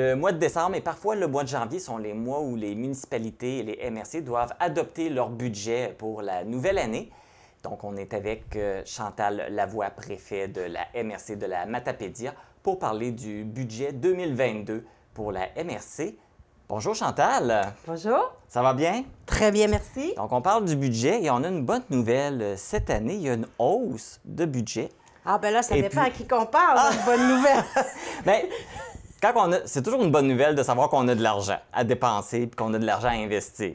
Le mois de décembre et parfois le mois de janvier sont les mois où les municipalités et les MRC doivent adopter leur budget pour la nouvelle année. Donc, on est avec euh, Chantal Lavoie, préfet de la MRC de la Matapédia, pour parler du budget 2022 pour la MRC. Bonjour Chantal. Bonjour. Ça va bien? Très bien, merci. Donc, on parle du budget et on a une bonne nouvelle. Cette année, il y a une hausse de budget. Ah, ben là, ça dépend à qui qu'on parle, une ah! bonne nouvelle. ben, c'est toujours une bonne nouvelle de savoir qu'on a de l'argent à dépenser et qu'on a de l'argent à investir.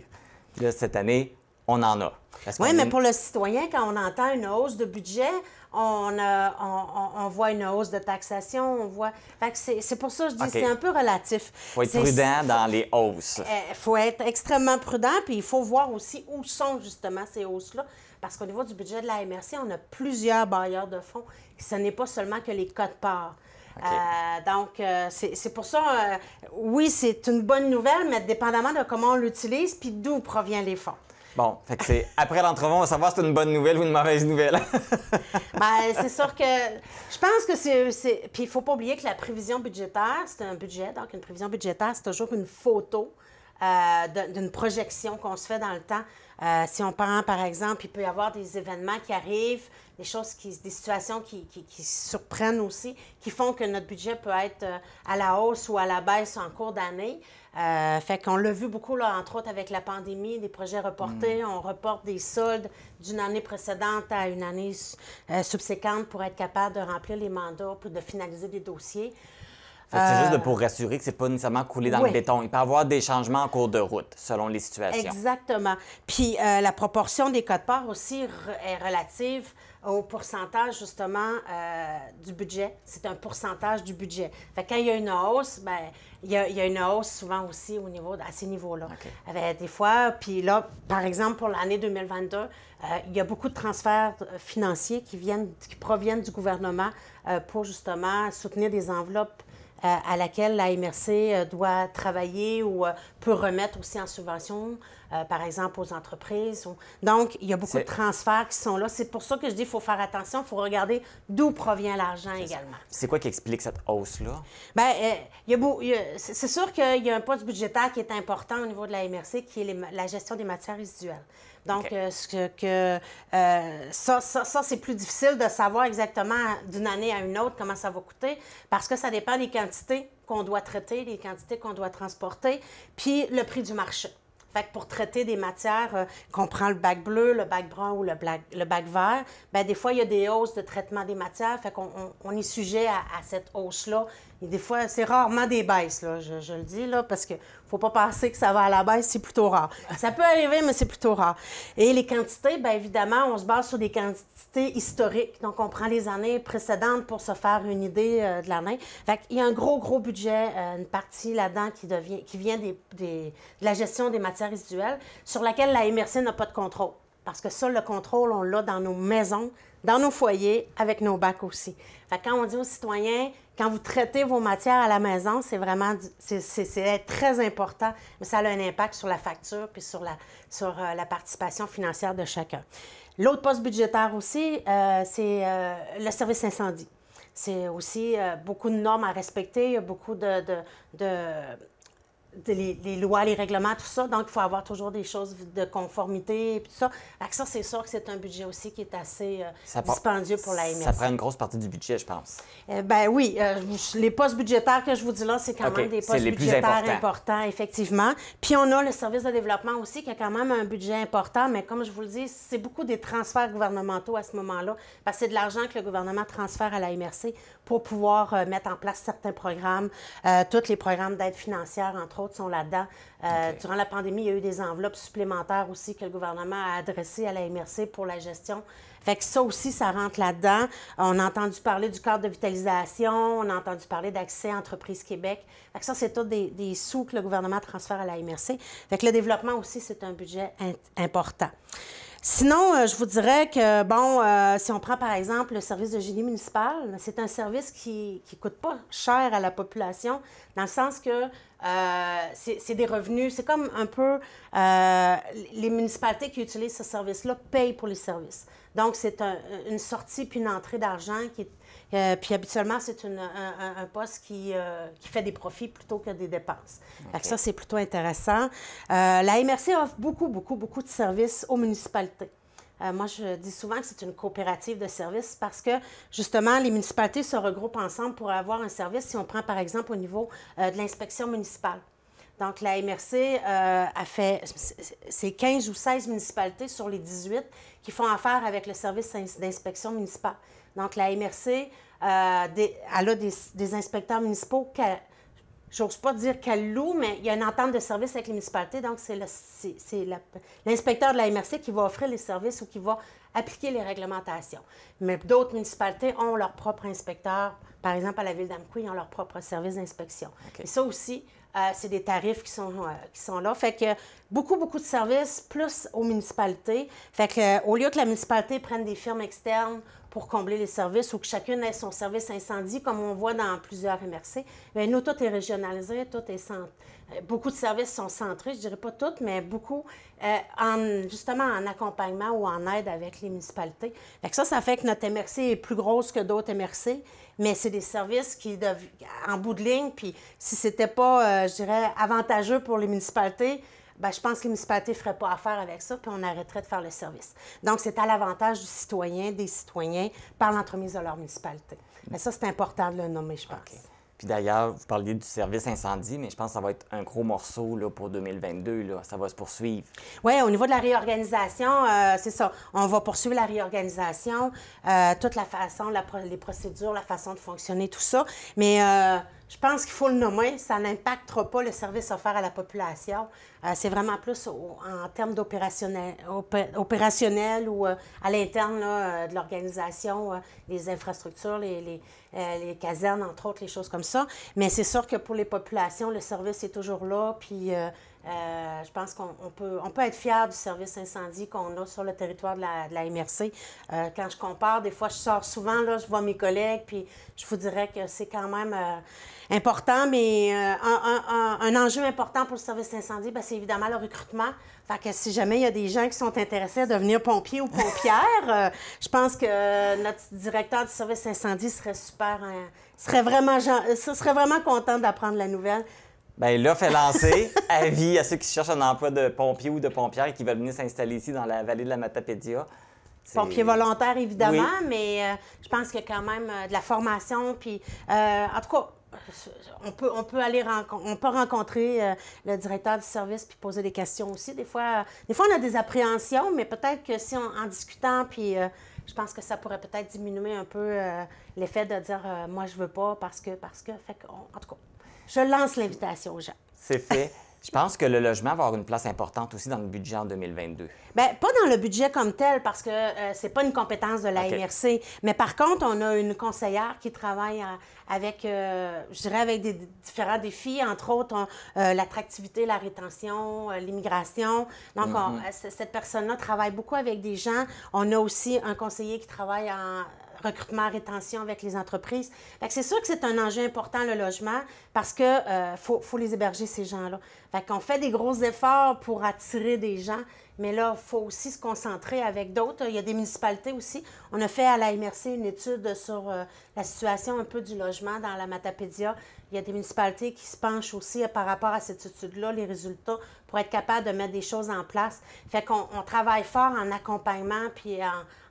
cette année, on en a. Oui, mais pour le citoyen, quand on entend une hausse de budget, on, euh, voit une hausse de taxation, on voit... c'est, pour ça que je dis que c'est un peu relatif. Il faut être prudent dans les hausses. Il eh, faut être extrêmement prudent, puis il faut voir aussi où sont justement ces hausses-là. Parce qu'au niveau du budget de la MRC, on a plusieurs bailleurs de fonds. Ce n'est pas seulement que les codes parts. Euh, donc, euh, c'est pour ça, euh, oui, c'est une bonne nouvelle, mais dépendamment de comment on l'utilise, puis d'où proviennent les fonds. Bon, après l'entrevue, on va savoir si c'est une bonne nouvelle ou une mauvaise nouvelle. Ben, c'est sûr que je pense que c'est. Puis il ne faut pas oublier que la prévision budgétaire, c'est un budget, donc une prévision budgétaire, c'est toujours une photo d'une projection qu'on se fait dans le temps. Euh, si on prend, par exemple, il peut y avoir des événements qui arrivent, des choses, qui, des situations qui, surprennent aussi, qui font que notre budget peut être euh, à la hausse ou à la baisse en cours d'année. Euh, fait qu'on l'a vu beaucoup, là, entre autres, avec la pandémie, des projets reportés. Mm. On reporte des soldes d'une année précédente à une année subséquente pour être capable de remplir les mandats, pour de finaliser des dossiers. C'est juste euh, pour rassurer que c'est pas nécessairement coulé dans le béton. Il peut y avoir des changements en cours de route, selon les situations. Exactement. Puis euh, la proportion des de part aussi est relative au pourcentage, justement, euh, du budget. C'est un pourcentage du budget. Fait quand il y a une hausse, ben il y, a, une hausse souvent aussi au niveau, à ces niveaux-là. des fois, puis là, par exemple, pour l'année 2022, il y a beaucoup de transferts financiers qui, viennent, qui proviennent du gouvernement pour, justement, soutenir des enveloppes euh, à laquelle la MRC euh, doit travailler ou euh, peut remettre aussi en subvention euh, par exemple, aux entreprises. Donc, il y a beaucoup de transferts qui sont là. C'est pour ça que je dis qu'il faut faire attention, il faut regarder d'où provient l'argent également. C'est quoi qui explique cette hausse-là? Bien, euh, a... c'est sûr qu'il y a un poste budgétaire qui est important au niveau de la MRC, qui est la gestion des matières résiduelles. Donc, euh, ça, ça c'est plus difficile de savoir exactement d'une année à une autre comment ça va coûter parce que ça dépend des quantités qu'on doit traiter, des quantités qu'on doit transporter, puis le prix du marché. Fait que pour traiter des matières euh, qu'on prend le bac bleu, le bac brun ou le, black, le bac vert, ben des fois, il y a des hausses de traitement des matières. Fait qu'on on, est sujet à cette hausse-là et des fois, c'est rarement des baisses, je, le dis, là, parce ne faut pas penser que ça va à la baisse, c'est plutôt rare. Ça peut arriver, mais c'est plutôt rare. Et les quantités, bien évidemment, on se base sur des quantités historiques. Donc, on prend les années précédentes pour se faire une idée euh, de l'année. Fait qu'il y a un gros, gros budget, euh, une partie là-dedans qui, devient, qui vient des, de la gestion des matières résiduelles, sur laquelle la MRC n'a pas de contrôle. Parce que ça, le contrôle, on l'a dans nos maisons, dans nos foyers, avec nos bacs aussi. Fait quand on dit aux citoyens, quand vous traitez vos matières à la maison, c'est vraiment c'est très important, mais ça a un impact sur la facture puis sur la, sur euh, la participation financière de chacun. L'autre poste budgétaire aussi, euh, c'est euh, le service incendie. C'est aussi beaucoup de normes à respecter, il beaucoup de, de, de les, lois, les règlements, tout ça. Donc, il faut avoir toujours des choses de conformité et tout ça. Avec ça, c'est sûr que c'est un budget aussi qui est assez euh, dispendieux pour la MRC. Ça prend une grosse partie du budget, je pense. Eh ben oui. Euh, les postes budgétaires que je vous dis là, c'est quand même des postes budgétaires importants. effectivement. Puis, on a le service de développement aussi qui a quand même un budget important. Mais comme je vous le dis, c'est beaucoup des transferts gouvernementaux à ce moment-là. Parce que c'est de l'argent que le gouvernement transfère à la MRC pour pouvoir euh, mettre en place certains programmes, tous les programmes d'aide financière, entre autres sont là-dedans. Euh, durant la pandémie, il y a eu des enveloppes supplémentaires aussi que le gouvernement a adressées à la MRC pour la gestion. Fait que ça aussi, ça rentre là-dedans. On a entendu parler du cadre de vitalisation, on a entendu parler d'accès à Entreprise Québec. Fait que ça, c'est tout des, sous que le gouvernement transfère à la MRC. Fait que le développement aussi, c'est un budget important. Sinon, euh, je vous dirais que, bon, euh, si on prend par exemple le service de génie municipal, c'est un service qui ne coûte pas cher à la population, dans le sens que euh, c'est des revenus, c'est comme un peu les municipalités qui utilisent ce service-là payent pour les services. Donc, c'est une sortie puis une entrée d'argent qui est euh, puis habituellement, c'est un, poste euh, qui, fait des profits plutôt que des dépenses. Ça, c'est plutôt intéressant. Euh, la MRC offre beaucoup, beaucoup, beaucoup de services aux municipalités. moi, je dis souvent que c'est une coopérative de services parce que, justement, les municipalités se regroupent ensemble pour avoir un service si on prend, par exemple, au niveau de l'inspection municipale. Donc, la MRC a fait, c'est 15 ou 16 municipalités sur les 18 qui font affaire avec le service d'inspection municipale. Donc, la MRC, euh, elle a des, inspecteurs municipaux j'ose pas dire qu'elle loue, mais il y a une entente de service avec les municipalités, donc c'est, l'inspecteur de la MRC qui va offrir les services ou qui va appliquer les réglementations. Mais d'autres municipalités ont leur propre inspecteur. Par exemple, à la ville d'Amqui, ils ont leur propre service d'inspection. Et ça aussi, euh, c'est des tarifs qui sont, euh, qui sont là. Fait que beaucoup, beaucoup de services, plus aux municipalités. Fait que, euh, au lieu que la municipalité prenne des firmes externes pour combler les services ou que chacune ait son service incendie, comme on voit dans plusieurs MRC, bien, nous, tout est régionalisé, tout est Beaucoup de services sont centrés, je dirais pas toutes, mais beaucoup, en, justement en accompagnement ou en aide avec les municipalités. Fait que ça, ça fait que notre MRC est plus grosse que d'autres MRC mais c'est des services qui, en bout de ligne, puis si c'était pas, euh, je dirais, avantageux pour les municipalités, ben, je pense que les municipalités ne feraient pas affaire avec ça, puis on arrêterait de faire le service. Donc, c'est à l'avantage du citoyen, des citoyens, par l'entremise de leur municipalité. Mais ça, c'est important de le nommer, je pense d'ailleurs, vous parliez du service incendie, mais je pense que ça va être un gros morceau là, pour 2022. Là. Ça va se poursuivre. Oui, au niveau de la réorganisation, euh, c'est ça. On va poursuivre la réorganisation, euh, toute la façon, les procédures, la façon de fonctionner, tout ça. Mais euh, je pense qu'il faut le nommer, ça n'impactera pas le service offert à la population. Euh, c'est vraiment plus en termes d'opérationnel opérationnel ou euh, à l'interne euh, de l'organisation, les infrastructures, les, les, les, casernes, entre autres, les choses comme ça. Mais c'est sûr que pour les populations, le service est toujours là, puis euh, je pense qu'on peut, on peut être fier du service incendie qu'on a sur le territoire de la, MRC. Euh, quand je compare, des fois, je sors souvent, là, je vois mes collègues, puis je vous dirais que c'est quand même euh, important, mais un, enjeu important pour le service incendie, ben, c'est évidemment le recrutement. Fait que si jamais il y a des gens qui sont intéressés à devenir pompiers ou pompières, je pense que notre directeur du service incendie serait super, hein, serait vraiment, ce serait vraiment content d'apprendre la nouvelle. Bien, là, fait lancer, Avis à ceux qui cherchent un emploi de pompier ou de pompière et qui veulent venir s'installer ici dans la vallée de la Matapédia. Pompier volontaire, évidemment, mais euh, je pense qu'il y a quand même euh, de la formation. Puis, euh, en tout cas, on peut, on peut aller on peut rencontrer le directeur du service puis poser des questions aussi. Des fois, des fois on a des appréhensions, mais peut-être que si on, en discutant, puis je pense que ça pourrait peut-être diminuer un peu l'effet de dire moi je veux pas parce que, parce que. en tout cas, je lance l'invitation aux gens. C'est fait. Je pense que le logement va avoir une place importante aussi dans le budget en 2022. Bien, pas dans le budget comme tel, parce que euh, c'est pas une compétence de la MRC. Mais par contre, on a une conseillère qui travaille euh, avec, euh, je dirais, avec des différents défis, entre autres l'attractivité, la rétention, l'immigration. Donc, mhm. cette personne-là travaille beaucoup avec des gens. On a aussi un conseiller qui travaille en recrutement, rétention avec les entreprises. C'est sûr que c'est un enjeu important, le logement, parce qu'il euh, faut, les héberger, ces gens-là. On fait des gros efforts pour attirer des gens, mais là, il faut aussi se concentrer avec d'autres. Il y a des municipalités aussi. On a fait à la MRC une étude sur euh, la situation un peu du logement dans la Matapédia. Il y a des municipalités qui se penchent aussi par rapport à cette étude-là, les résultats, pour être capable de mettre des choses en place. Fait qu'on travaille fort en accompagnement puis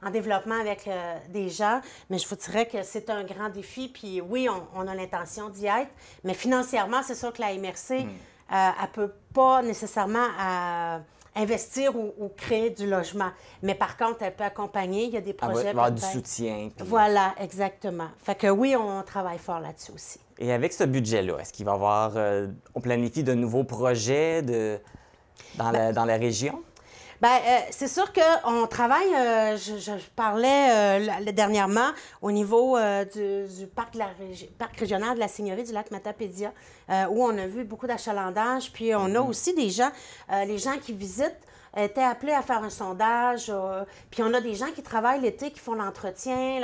en, développement avec euh, des gens. Mais je vous dirais que c'est un grand défi. Puis oui, on, a l'intention d'y être. Mais financièrement, c'est sûr que la MRC, hmm. euh, elle ne peut pas nécessairement investir ou, créer du logement. Mais par contre, elle peut accompagner, il y a des projets. Elle va avoir du soutien. Voilà, exactement. Fait que oui, on travaille fort là-dessus aussi. Et avec ce budget-là, est-ce qu'il va y avoir, euh, on planifie de nouveaux projets de... dans, ben, la, dans la région? Ben, euh, c'est sûr qu'on travaille, euh, je, parlais euh, dernièrement au niveau du, parc, régional de la Seigneurie du lac Matapédia, où on a vu beaucoup d'achalandage. Puis on a mhm. aussi des gens, les gens qui visitent étaient appelés à faire un sondage. puis on a des gens qui travaillent l'été, qui font l'entretien,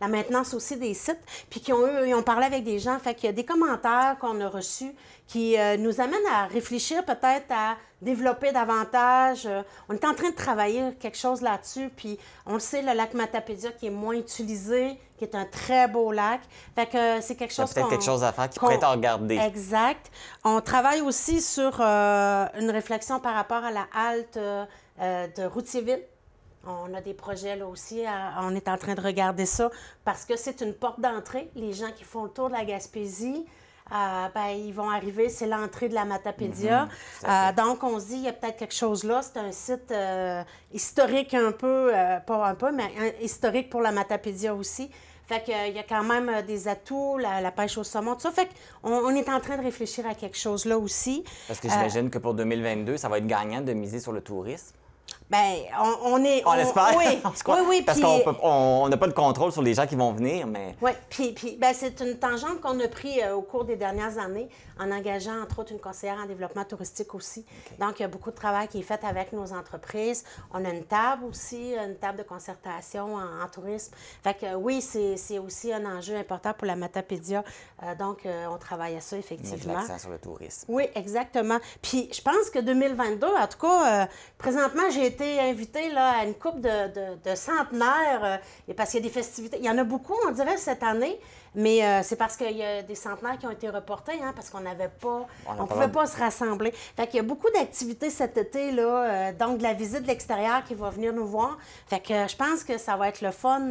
la, maintenance aussi des sites, puis qui ont, ils ont parlé avec des gens. Fait qu'il y a des commentaires qu'on a reçus qui nous amènent à réfléchir peut-être à développer davantage. Euh, on est en train de travailler quelque chose là-dessus. Puis on le sait, le lac Matapédia qui est moins utilisé, qui est un très beau lac. Fait que euh, c'est quelque chose. peut-être quelque chose à faire qui pourrait être regardé. Exact. On travaille aussi sur euh, une réflexion par rapport à la halte de Routierville. On a des projets là aussi, on est en train de regarder ça parce que c'est une porte d'entrée. Les gens qui font le tour de la Gaspésie, euh, ben, ils vont arriver, c'est l'entrée de la Matapédia. Mhm, euh, donc, on se dit, il y a peut-être quelque chose là. C'est un site euh, historique un peu, pas un peu, mais historique pour la Matapédia aussi. Fait qu'il y a quand même des atouts, la, pêche au saumon, tout ça. Fait qu'on on est en train de réfléchir à quelque chose là aussi. Parce que j'imagine que pour 2022, ça va être gagnant de miser sur le tourisme. Ben, on, est. On, espère. Oui, oui, Parce qu'on n'a pas le contrôle sur les gens qui vont venir, mais. Oui, puis, puis ben, c'est une tangente qu'on a pris euh, au cours des dernières années en engageant, entre autres, une conseillère en développement touristique aussi. Donc, il y a beaucoup de travail qui est fait avec nos entreprises. On a une table aussi, une table de concertation en, tourisme. Fait que oui, c'est aussi un enjeu important pour la Matapédia. Euh, donc, euh, on travaille à ça, effectivement. L'accent sur le tourisme. Oui, exactement. Puis, je pense que 2022, en tout cas, présentement, j'ai été invitée là, à une coupe de, centenaires, euh, et parce qu'il y a des festivités. Il y en a beaucoup, on dirait, cette année, mais euh, c'est parce qu'il y a des centenaires qui ont été reportés, hein, parce qu'on n'avait pas, on, pouvait pas se rassembler. Fait qu'il y a beaucoup d'activités cet été, là, euh, donc de la visite de l'extérieur qui va venir nous voir. Fait que je pense que ça va être le fun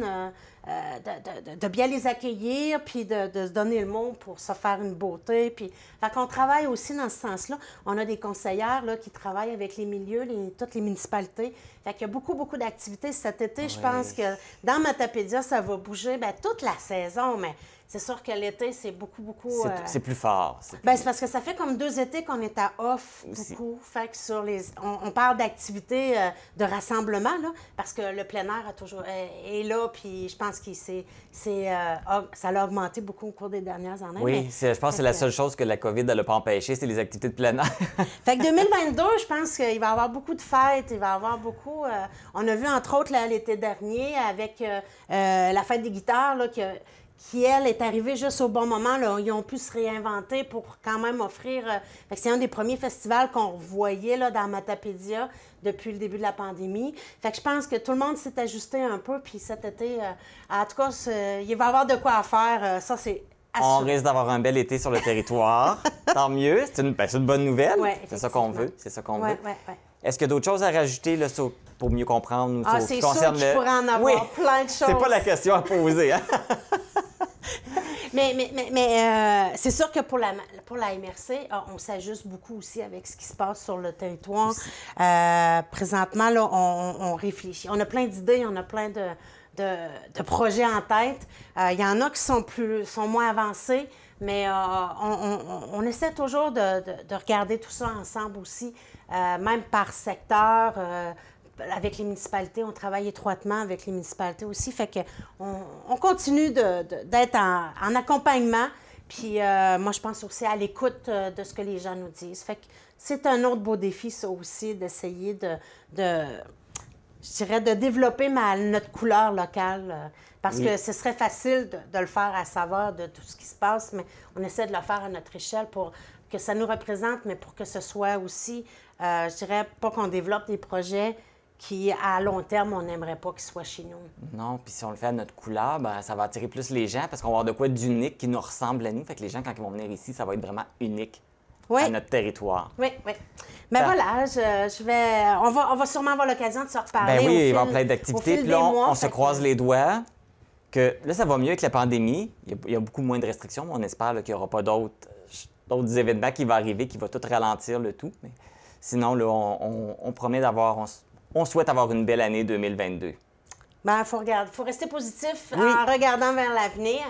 euh, de, bien les accueillir, puis de, se donner le monde pour se faire une beauté. Puis... Fait qu'on travaille aussi dans ce sens-là. On a des conseillères là, qui travaillent avec les milieux, toutes les municipalités. Fait qu'il y a beaucoup, beaucoup d'activités cet été. Je pense que dans Matapédia, ça va bouger ben, toute la saison, mais c'est sûr que l'été, c'est beaucoup, beaucoup. C'est euh, plus fort. Ben, c'est parce que ça fait comme deux étés qu'on est à off beaucoup. Fait que sur les. On, parle d'activités euh, de rassemblement, là, parce que le plein air a toujours, est, là, puis je pense que c'est, euh, ça l'a augmenté beaucoup au cours des dernières années. Oui, je pense que c'est la seule chose que la COVID n'a pas empêché, c'est les activités de plein air. fait que 2022, je pense qu'il va y avoir beaucoup de fêtes, il va y avoir beaucoup. on a vu, entre autres, l'été dernier, avec la fête des guitares, là, que qui, elle, est arrivée juste au bon moment. Ils ont pu se réinventer pour quand même offrir. Euh, c'est un des premiers festivals qu'on voyait là, dans Matapédia depuis le début de la pandémie. Fait que je pense que tout le monde s'est ajusté un peu. Puis cet été, euh, en tout cas, il va y avoir de quoi faire. Euh, ça, c'est on risque d'avoir un bel été sur le territoire. Tant mieux. C'est une, ben, bonne nouvelle. c'est ça qu'on veut. C'est ça qu'on veut. Est-ce qu'il y a d'autres choses à rajouter là, pour mieux comprendre? Ah, c'est sûr que je en avoir plein de choses. C'est pas la question à poser. Hein. Mais, mais, mais, mais euh, c'est sûr que pour la, pour la MRC, ah, on s'ajuste beaucoup aussi avec ce qui se passe sur le territoire. Euh, présentement, là, on, réfléchit. On a plein d'idées, on a plein de, projets en tête. Euh, il y en a qui sont, plus, sont moins avancés, mais on, essaie toujours de, de, regarder tout ça ensemble aussi, même par secteur avec les municipalités, on travaille étroitement avec les municipalités aussi. Fait que on, continue d'être en, accompagnement. Puis euh, moi, je pense aussi à l'écoute euh, de ce que les gens nous disent. Fait que c'est un autre beau défi, ça aussi, d'essayer de, je dirais, de développer notre couleur locale. Euh, parce que ce serait facile de, le faire à savoir de tout ce qui se passe, mais on essaie de le faire à notre échelle pour que ça nous représente, mais pour que ce soit aussi, je dirais, pas qu'on développe des projets qui, à long terme, on n'aimerait pas qu'ils soit chez nous. Non, puis si on le fait à notre couleur, ben, ça va attirer plus les gens parce qu'on va avoir de quoi d'unique qui nous ressemble à nous. Fait que les gens, quand ils vont venir ici, ça va être vraiment unique à notre territoire. Oui, oui. Mais ben voilà, je, vais, on, va, on va sûrement avoir l'occasion de se reparler. Ben oui, il va y avoir plein d'activités. Puis là, on, se croise les doigts. Que là, ça va mieux avec la pandémie. Il y a, beaucoup moins de restrictions, mais on espère qu'il n'y aura pas d'autres événements qui vont arriver, qui vont tout ralentir le tout. Mais sinon, là, on promet d'avoir on souhaite avoir une belle année 2022? Bien, il faut, regarder, faut rester positif en regardant vers l'avenir.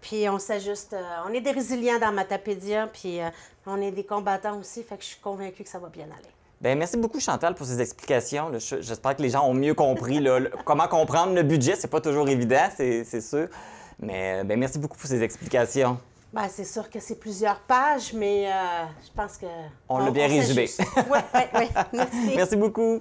Puis on s'ajuste. Euh, on est des résilients dans Matapédia, puis euh, on est des combattants aussi. Fait que je suis convaincue que ça va bien aller. Bien, merci beaucoup, Chantal, pour ces explications. J'espère que les gens ont mieux compris comment comprendre le budget. C'est pas toujours évident, c'est sûr. Mais euh, bien, merci beaucoup pour ces explications. Bien, c'est sûr que c'est plusieurs pages, mais je pense que. On, l'a bien résumé. oui, oui, merci. Merci beaucoup.